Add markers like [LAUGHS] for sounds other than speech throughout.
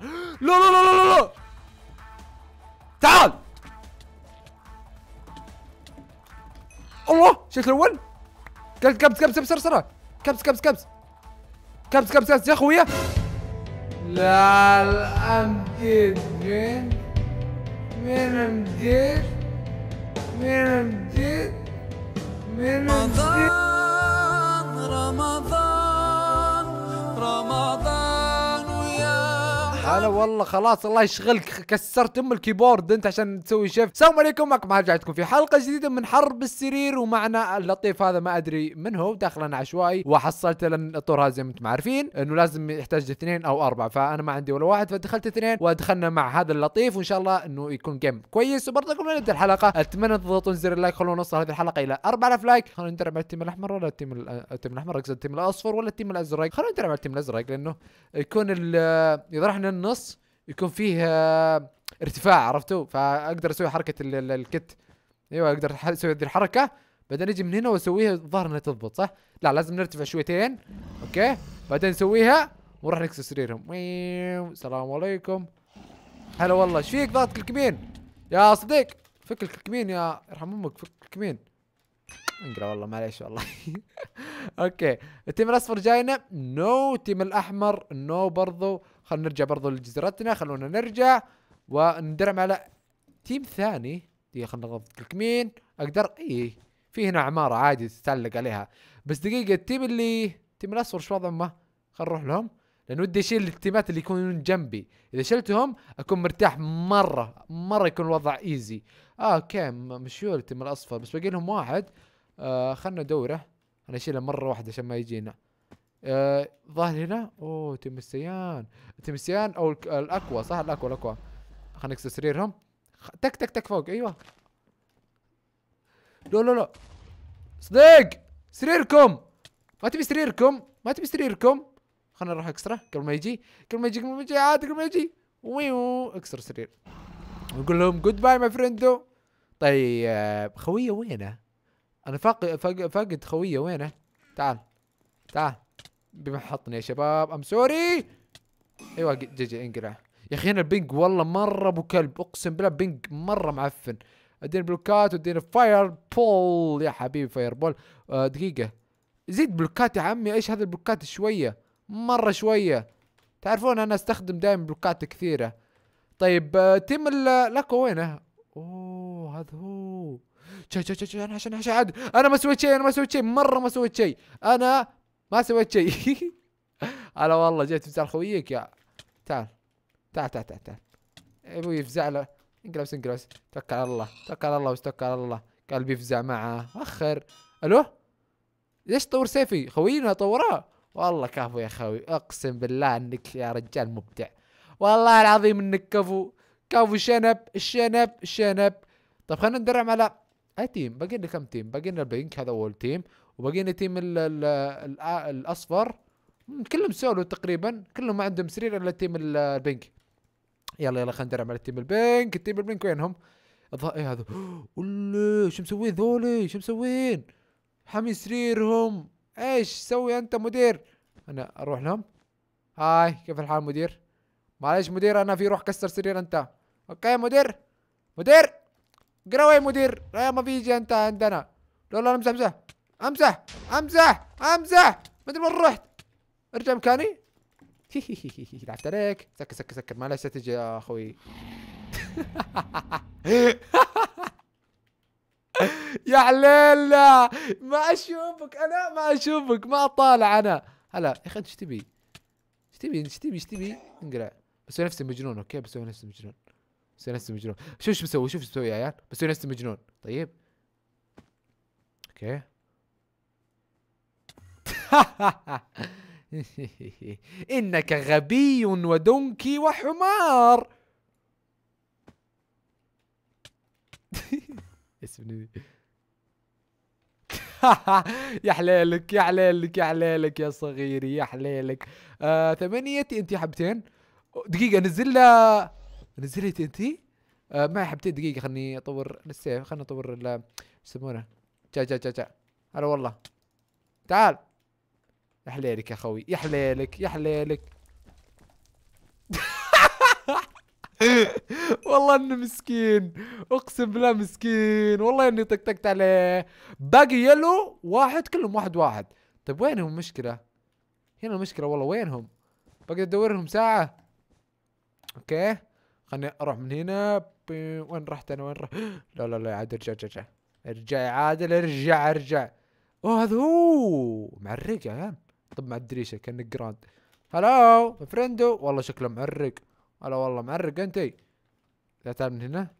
لا لا لا لا لا تعال الله شفت الاول كبس كبس كبس بسرعه بسرعه كبس كبس كبس كبس كبس كبس يا خويا لا الامجد فين مين امجد مين امجد مين امجد رمضان رمضان انا والله خلاص الله يشغلك كسرت ام الكيبورد انت عشان تسوي شيف السلام عليكم معكم رجعتكم في حلقه جديده من حرب السرير ومعنا اللطيف هذا ما ادري من هو انا عشوائي وحصلت لان الطور هذا زي ما انتم عارفين انه لازم يحتاج اثنين او اربعه فانا ما عندي ولا واحد فدخلت اثنين ودخلنا مع هذا اللطيف وان شاء الله انه يكون جيم كويس وبرضه قبل نبدا الحلقه اتمنى تضغطون زر اللايك خلونا نوصل هذه الحلقه الى 4000 لايك خلونا ندرب على التيم الاحمر ولا التيم التيم الاحمر اقصد التيم الاصفر ولا التيم الازرق خلونا ندرب على التيم الازرق لانه يكون اذا رحنا النص يكون فيه آه، ارتفاع عرفتوا فاقدر اسوي حركه الكت ايوه اقدر اسوي هذه الحركه بعدين اجي من هنا واسويها الظاهر انها تضبط صح؟ لا لازم نرتفع شويتين اوكي بعدين نسويها ونروح نكسر سريرهم السلام عليكم هلا والله ايش فيك ضغط الكمين؟ يا صديق فك الكمين يا ارحم امك فك الكمين يمين انقرا والله معليش والله [LAUGHS] اوكي التيم الاصفر جاينا نو التيم الاحمر نو برضو خلونا نرجع برضو لجزيرتنا خلونا نرجع وندرم على تيم ثاني دقيقة خلنا نضغط كليك مين اقدر اي في هنا عمارة عادي تتعلق عليها بس دقيقة التيم اللي التيم الاصفر شو وضعهم خلنا نروح لهم لان ودي اشيل التيمات اللي يكونون جنبي اذا شلتهم اكون مرتاح مره مره يكون الوضع ايزي اه اوكي مشيول التيم الاصفر بس باقي لهم واحد آه خلنا دوره انا اشيله مره واحده عشان ما يجينا آه، ظاهر هنا اوه تمسيان تمسيان او الاكوا صح الاكوا الاكوا خلينا نكسر سريرهم تك تك تك فوق ايوه لا لا لا صدق سريركم ما تبي سريركم ما تبي سريركم خلنا نروح اكسره قبل ما يجي قبل ما يجي قبل ما يجي عاد قبل ما يجي ويو اكسر سرير نقول لهم جود باي ماي فريندو طيب خويه وينه انا فاقد فاقد خويه وينه تعال تعال بمحطني يا شباب ام سوري ايوه جي جي انقلع يا اخي هنا البنج والله مره ابو كلب اقسم بالله بنج مره معفن ادينا بلوكات وادينا فاير بول يا حبيبي فاير بول آه دقيقه زيد بلوكات يا عمي ايش هذا البلوكات شويه مره شويه تعرفون انا استخدم دائما بلوكات كثيره طيب آه تيم لاكو وينه اوه هذا هو شو شو شو انا عشان عشان عاد انا ما سويت شيء انا ما سويت شيء مره ما سويت شيء انا ما سويت شيء [LAUGHS] انا والله جيت تمثال خويك يا تعال تعال تعال تعال تعال ابوي يفزع له انقلبس انقلبس توكل على الله توكل على الله وتوكل على الله قلبي يفزع معه اخر الو ليش طور سيفي خوينا طوراه والله كفو يا خوي اقسم بالله انك يا رجال مبدع والله العظيم انك كفو كفو شنب شنب شنب طب خلينا ندرع على اي تيم باقي لنا كم تيم باقي لنا البنك هذا اول تيم وباقيين الـ الاصفر كلهم سولو تقريبا كلهم ما عندهم سرير الا التيم البينك يلا يلا خلينا ندرب على التيم البينك التيم البينك وينهم؟ ايه هذا [GASPS] اوه شو مسوين ذولي شو مسوين؟ حمي سريرهم ايش سوي انت مدير؟ انا اروح لهم هاي كيف الحال مدير؟ معلش مدير انا في روح كسر سرير انت اوكي مدير مدير قراوي مدير لا ما بيجي انت عندنا لا لا امزح امزح امزح امزح امزح ما ادري وين رحت ارجع مكاني لعبت عليك سكر سكر سكر معلش تجي يا اخوي [LAUGHS] يا حليلة ما اشوفك انا ما اشوفك ما اطالع انا هلا يا اخي انت ايش تبي؟ ايش تبي؟ ايش تبي؟ ايش تبي؟ انقلع بسوي نفسي مجنون اوكي بسوي نفسي مجنون بسوي نفسي مجنون شوف ايش بسوي شوف ايش بسوي يا عيال بسوي نفسي مجنون طيب اوكي [LAUGHS] إنك غبي ودنكي وحمار [LAUGHS] اسمني [LAUGHS] يا حليلك يا حليلك يا حليلك يا صغيري يا حليلك آه ثمانية تي ان تي حبتين دقيقة نزل لها نزل لها تي ان تي آه، معي حبتين دقيقة خلني اطور للسيف خلني اطور ال يسمونه جا جا جا جا هلا والله تعال يا حليلك يا خوي يا حليلك يا حليلك [LAUGHS] والله انه مسكين اقسم بالله مسكين والله اني طقطقت عليه باقي يلو واحد كلهم واحد واحد طيب وينهم المشكله هنا المشكله والله وينهم باقي ادورهم ساعه اوكي خلني اروح من هنا وين رحت انا وين رحت [GASPS] لا لا لا عاد ارجع ارجع ارجع ارجع عادل ارجع ارجع اوه هذا هو معرق يا عيال طب مع الدريشه كانك جراند هلاو فريندو والله شكله معرق هلا والله معرق انت لا تعال من هنا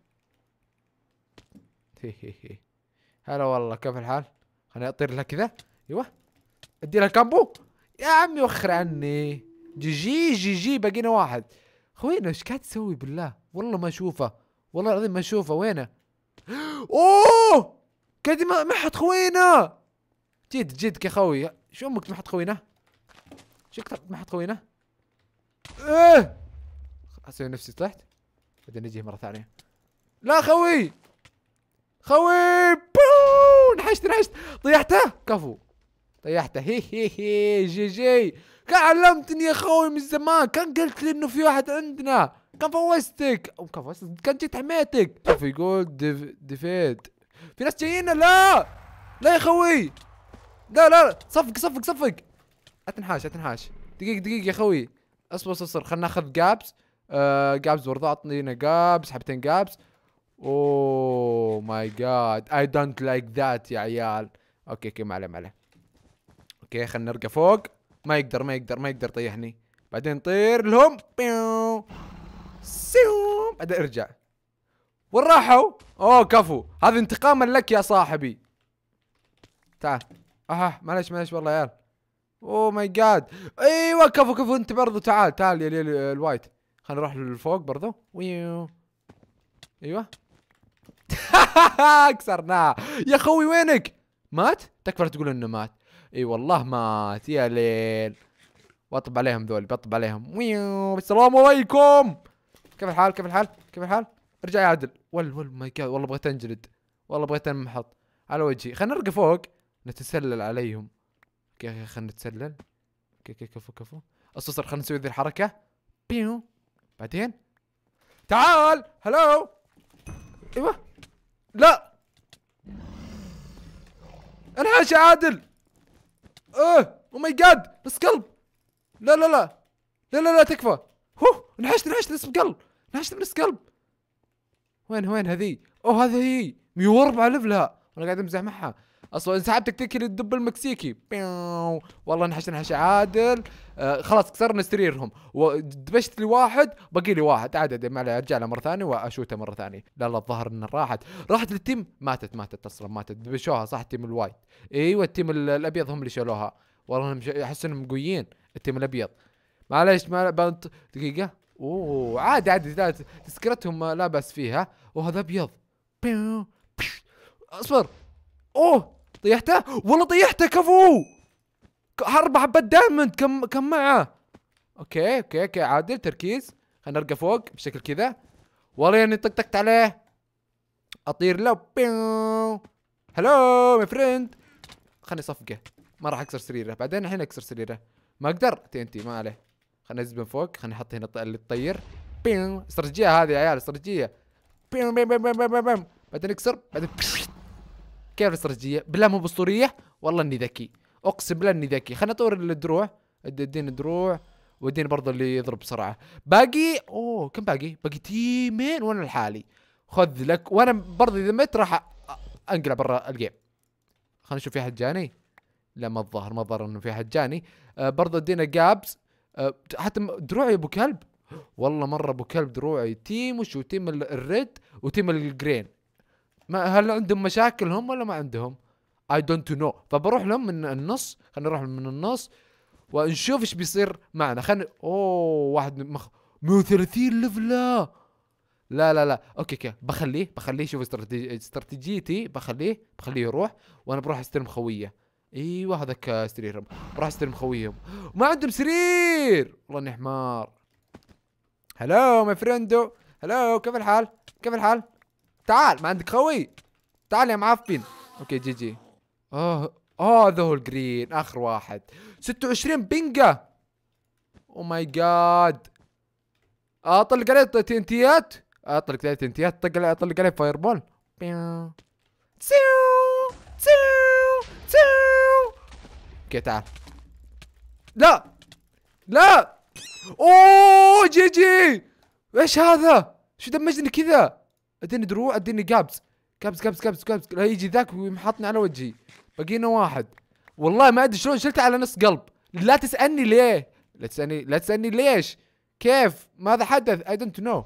[LAUGHS] هلا والله كيف الحال خليني اطير لها كذا ايوه ادي لها كامبو يا عمي وخر عني جي جي جي جي بقينا واحد خوينا ايش قاعد تسوي بالله والله ما اشوفه والله العظيم ما اشوفه وينه [GASPS] اوه قاعد ما حد خوينا جد جد يا خوي شو امك ما خوينا؟ شو اكثر ما خوينا؟ ايه اسوي نفسي طلعت بعدين نجي مره ثانيه لا خوي خوي بو نحشت نحشت طيحته كفو طيحته هي هي هي جي جي كان علمتني يا خوي من زمان كان قلت لي انه في واحد عندنا كان فوزتك او كان فوزتك كان جيت حميتك شوف يقول ديف ديفيد في ناس جايين لا لا يا خوي لا لا لا صفق صفق صفق اتنحاش اتنحاش دقيق دقيق يا خوي اصبر اصبر خلنا ناخذ جابس آه جابس برضه اعطينا جابس حبتين جابس اوه ماي جاد اي دونت لايك ذات يا عيال اوكي اوكي ما عليه ما عليه اوكي خلينا نرقى فوق ما يقدر ما يقدر ما يقدر طيحني بعدين طير لهم سيو بعدين ارجع وين راحوا؟ اوه كفو هذا انتقاما لك يا صاحبي تعال اها آه، معلش معلش والله يا عيال اوه ماي جاد ايوه كفو كفو انت برضو تعال تعال يا الوايت خلينا نروح لفوق برضو ويو ايوه [LAUGHS] كسرناه يا خوي وينك مات تكفى تقول انه مات اي والله مات يا ليل واطب عليهم ذول بطب عليهم ويو السلام عليكم كيف الحال كيف الحال كيف الحال ارجع يا عدل ول ول ماي جاد والله بغيت انجلد والله بغيت انمحط على وجهي خلينا نرقى فوق نتسلل عليهم اوكي يا خلينا نتسلل اوكي كفو كفو اصبر خلينا نسوي ذي الحركه بيو بعدين تعال هلو ايوه لا انحش يا عادل اه او ماي جاد بس قلب لا لا لا لا لا لا تكفى هو انحشت انحشت نصف قلب انحشت من نصف قلب وين وين هذي اوه هذه هي 104 لفلها وانا قاعد امزح معها اصلا انسحاب تكتيكي للدب المكسيكي بيو. والله نحش نحش عادل آه خلاص كسرنا سريرهم ودبشت لي واحد بقي لي واحد عاد ما ارجع له مره ثانيه واشوته مره ثانيه لا لا الظهر انها راحت راحت للتيم ماتت ماتت اصلا ماتت دبشوها صح تيم الوايت ايوه التيم الابيض هم اللي شالوها والله احس انهم قويين التيم الابيض معليش ما بنت دقيقه اوه عادي عادي تذكرتهم لا باس فيها وهذا ابيض بيو. اصبر اوه طيحته والله طيحته كفو اربع حبات دايموند كم كم معه اوكي اوكي اوكي عادل تركيز خلينا نرقى فوق بشكل كذا والله يعني طقطقت عليه اطير له بيو هلو ماي فريند خلني صفقه ما راح اكسر سريره بعدين الحين اكسر سريره ما اقدر تي ان تي ما عليه خلني ازبه من فوق خلني احط هنا اللي تطير بيو استراتيجيه هذه يا عيال استراتيجيه بيو بيو بيو بيو بيو بعدين اكسر بعدين كيف الاستراتيجيه بالله مو باسطوريه والله اني ذكي اقسم بالله اني ذكي خلنا نطور الدروع اديني دروع واديني برضه اللي يضرب بسرعه باقي اوه كم باقي باقي تيمين وانا لحالي خذ لك وانا برضه اذا مت راح انقلع برا الجيم خلنا نشوف في احد جاني لا ما الظاهر ما الظاهر انه في احد جاني آه برضه ادينا جابز آه حتى دروعي ابو كلب والله مره ابو كلب دروعي تيم وشو تيم الريد وتيم الجرين ما هل عندهم مشاكل هم ولا ما عندهم؟ اي دونت نو فبروح لهم من النص خلينا نروح من النص ونشوف ايش بيصير معنا خلينا اوه واحد مخ 130 ليفل لا لا لا اوكي اوكي بخليه بخليه شوف استراتيجي... استراتيجيتي بخليه بخليه يروح وانا بروح استلم خويه ايوه هذاك سريرهم بروح استلم خويهم ما عندهم سرير والله اني حمار هلو ماي فريندو هلو كيف الحال؟ كيف الحال؟ تعال ما عندك خوي تعال يا معفن اوكي جي جي اه اه هذا هو الجرين اخر واحد 26 بنجا او ماي جاد اطلق عليه تنتيات اطلق عليه تنتيات طق عليه اطلق عليه فاير بول بيو تسيو تسيو اوكي تعال لا لا اوه جي جي ايش هذا؟ شو دمجني كذا؟ اديني دروع اديني جابس كابس كابس كابس كابس لا يجي ذاك ويحطني على وجهي بقينا واحد والله ما ادري شلون شلته على نص قلب لا تسالني ليه لا تسالني لا تسالني ليش كيف ماذا حدث اي دونت نو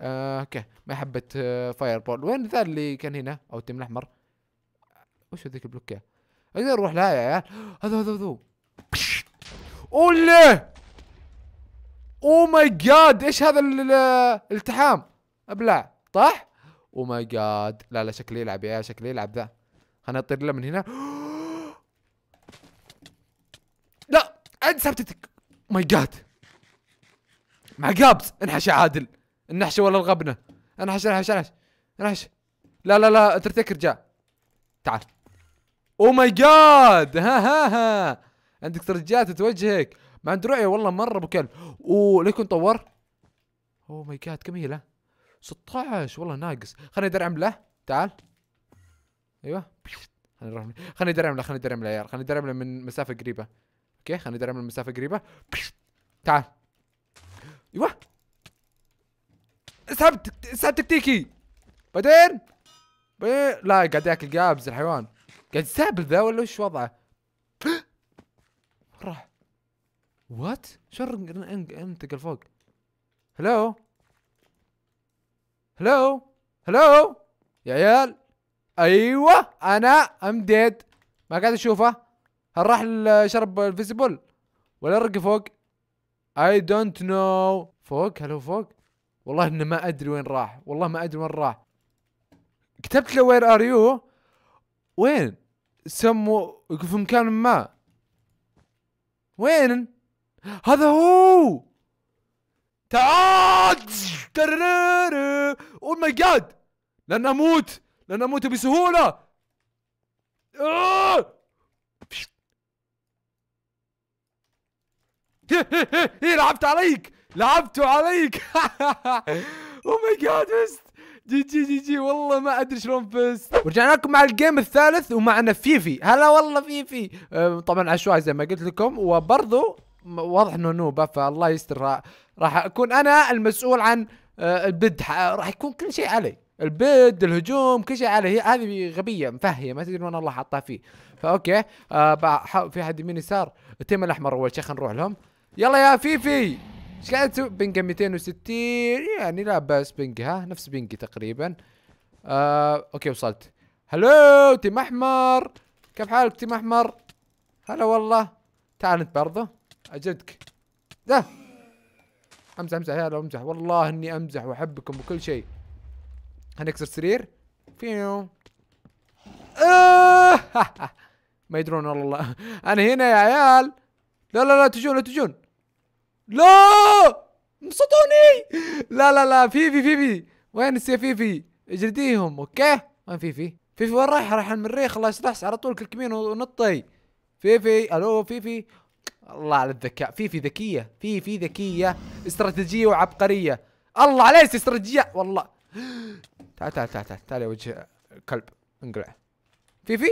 اوكي ما حبت فاير بول وين ذا اللي كان هنا او التيم الاحمر وش ذيك البلوكه اقدر اروح لها يا عيال هذا هذا هذا اوله او ماي جاد ايش هذا الالتحام ابلع طاح او ماي جاد لا لا شكله يلعب يا شكله يلعب ذا خليني اطير له من هنا [GASPS] لا سبتتك او ماي جاد مع جابز انحش يا عادل النحش ولا الغبنه انحش انحش انحش انحش لا لا لا انترتيكر جاء تعال او ماي جاد ها ها ها عندك ترجات توجهك مع رؤيه والله مره بكل اوه ليكون طور او ماي جاد له 16 والله ناقص خليني ادرعم له تعال ايوه خليني اروح خليني ادرعم له خليني ادرعم له يا عيال خليني ادرعم له من مسافه قريبه اوكي خليني ادرعم له من مسافه قريبه تعال ايوه اسحب اسحب تكتيكي بعدين لا قاعد ياكل قابز الحيوان قاعد يستهبل ذا ولا وش وضعه؟ راح وات؟ شلون انتقل فوق؟ هلو هلو هلو يا عيال ايوه انا ام ديد ما قاعد اشوفه هل راح شرب الفيزيبل ولا رق فوق اي دونت نو فوق هل هو فوق والله انه ما ادري وين راح والله ما ادري وين راح كتبت له وير ار يو وين سمو في مكان ما وين هذا هو تعال او ماي oh جاد لن اموت لن اموت بسهوله آه! [LAUGHS] لعبت عليك لعبت عليك او ماي جاد جي جي جي جي والله ما ادري شلون فزت ورجعنا لكم مع الجيم الثالث ومعنا فيفي هلا والله فيفي آه، طبعا عشوائي زي ما قلت لكم وبرضه واضح انه نوبه فالله يستر راح اكون انا المسؤول عن آه، البد آه، راح يكون كل شيء علي البد الهجوم كل شيء علي هذه غبيه مفهيه ما تدري وين الله حطها فيه فاوكي آه في حد يمين يسار التيم الاحمر اول شيء خلينا نروح لهم يلا يا فيفي ايش قاعد تسوي بنجا 260 يعني لا باس بنج ها نفس بنقي تقريبا آه اوكي وصلت هلو تيم احمر كيف حالك تيم احمر هلا والله تعال انت برضه اجدك ده امزح امزح يا هلا امزح والله اني امزح واحبكم وكل شيء هنكسر سرير فيو آه. [LAUGHS] ما يدرون والله انا هنا يا عيال لا لا لا تجون لا تجون لا انصتوني لا لا لا فيفي فيفي وين السي فيفي اجلديهم اوكي وين فيفي فيفي وين رايح رايح المريخ الله يصلح على طول كلكمين ونطي فيفي الو فيفي الله على الذكاء في في ذكيه في في ذكيه استراتيجيه وعبقريه الله عليك استراتيجيه والله تعال تعال تعال تعال تعال يا وجه كلب انقلع في في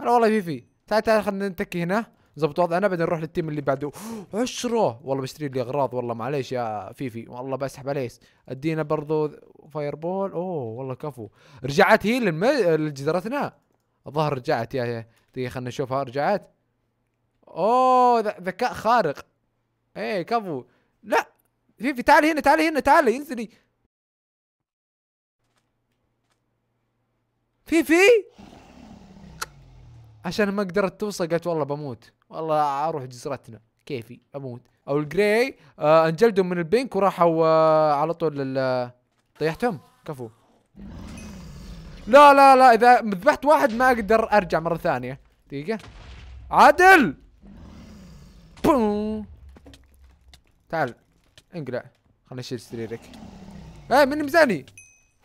انا والله في في تعال تعال خلينا نتكي هنا نظبط وضعنا بعدين نروح للتيم اللي بعده عشرة والله بشتري لي اغراض والله معليش يا فيفي والله بسحب عليه ادينا برضو فاير بول اوه والله كفو رجعت هي للجدرتنا الظهر رجعت يا هي خلينا نشوفها رجعت اوه ذكاء خارق ايه كفو لا فيفي تعالي هنا تعالي هنا تعالي انزلي فيفي عشان ما قدرت توصل قالت والله بموت والله اروح جزرتنا كيفي اموت او الجراي آه انجلدوا من البنك وراحوا آه على طول لل طيحتهم كفو لا لا لا اذا ذبحت واحد ما اقدر ارجع مره ثانيه دقيقه عادل بوم تعال انقلع خلنا نشيل سريرك اي من ميزاني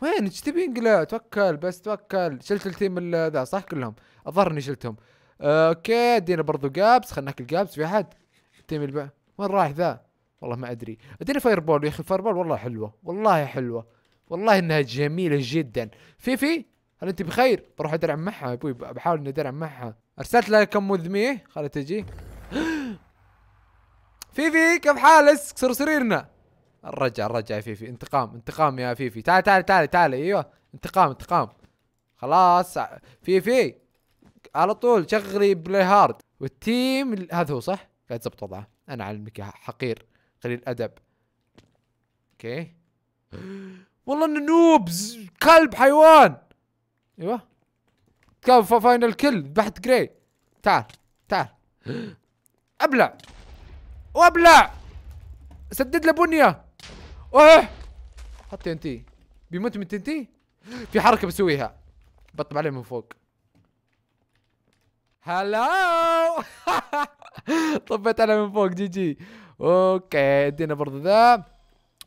وين ايش تبي انقلع توكل بس توكل شلت التيم ذا صح كلهم الظاهر اني شلتهم آه، اوكي ادينا برضو جابس خلنا ناكل جابس في احد التيم اللي وين رايح ذا والله ما ادري ادينا فاير بول يا اخي الفاير بول والله حلوه والله حلوه والله انها جميله جدا فيفي هل انت بخير بروح ادرع معها ابوي بحاول اني ادرع معها ارسلت لها كم مذميه خلها تجي [GASPS] فيفي كيف حالك كسر سريرنا الرجع الرجع يا فيفي انتقام انتقام يا فيفي تعال تعال تعال تعال ايوه انتقام انتقام خلاص فيفي على طول شغلي بلاي هارد والتيم هذا هو صح قاعد زبط وضعه انا علمك حقير قليل ادب اوكي والله انه نوبز كلب حيوان ايوه كان فاينل كل بحت جري تعال تعال ابلع وابلع سدد له بنيه اوه حط ان تي بيموت من تنتي في حركه بسويها بطب عليه من فوق هلاو [LAUGHS] طبيت انا من فوق جي جي اوكي ادينا برضه ذا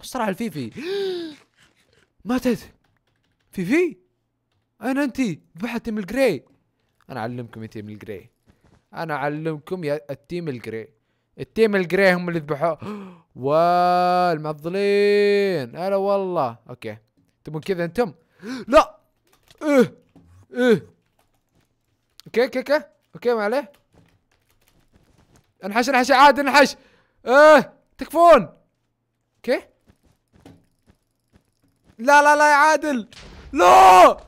ايش على الفيفي [GASPS] ماتت فيفي انا انت ذبحت تيم الجري انا اعلمكم يا تيم الجري انا اعلمكم يا التيم الجري التيم الجراي هم اللي ذبحوه [GASPS] والمعضلين هلا والله اوكي تبون كذا انتم [GASPS] لا اه اه اوكي اوكي اوكي اوكي ما عليه انحش انحش عاد انحش اه تكفون اوكي لا لا لا يا عادل لا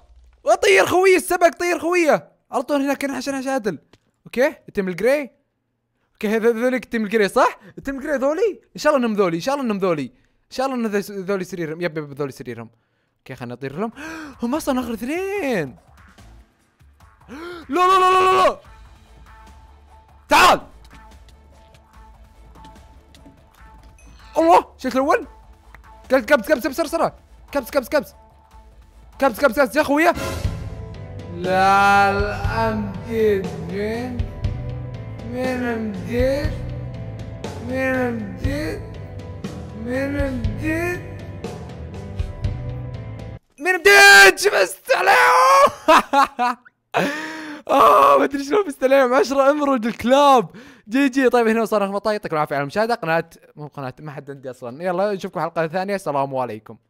طير خويه السبق طير خويه على طول هناك انحش انحش عادل اوكي التيم الجراي هذوليك تيم الكري صح؟ تيم الكري ذولي؟ ان شاء الله انهم ذولي ان شاء الله انهم ذولي ان شاء الله ان ذولي سريرهم يب يب ذولي سريرهم اوكي خلينا نطير لهم [GASPS] هم اصلا اخر اثنين [GASPS] لا لا لا لا لا تعال الله شفت الاول كبس كبس كبس بسرعه بسرعه كبس كبس كبس كبس كبس كبس يا خويا لا الان مين جديد من جديد من جديد مين جديد شو عليهم اه ما ادري شلون فزت عليهم 10 امرود الكلاب جي جي طيب هنا وصلنا 15 يعطيكم العافيه على المشاهده قناه مو قناه ما حد عندي اصلا يلا نشوفكم حلقه ثانيه السلام عليكم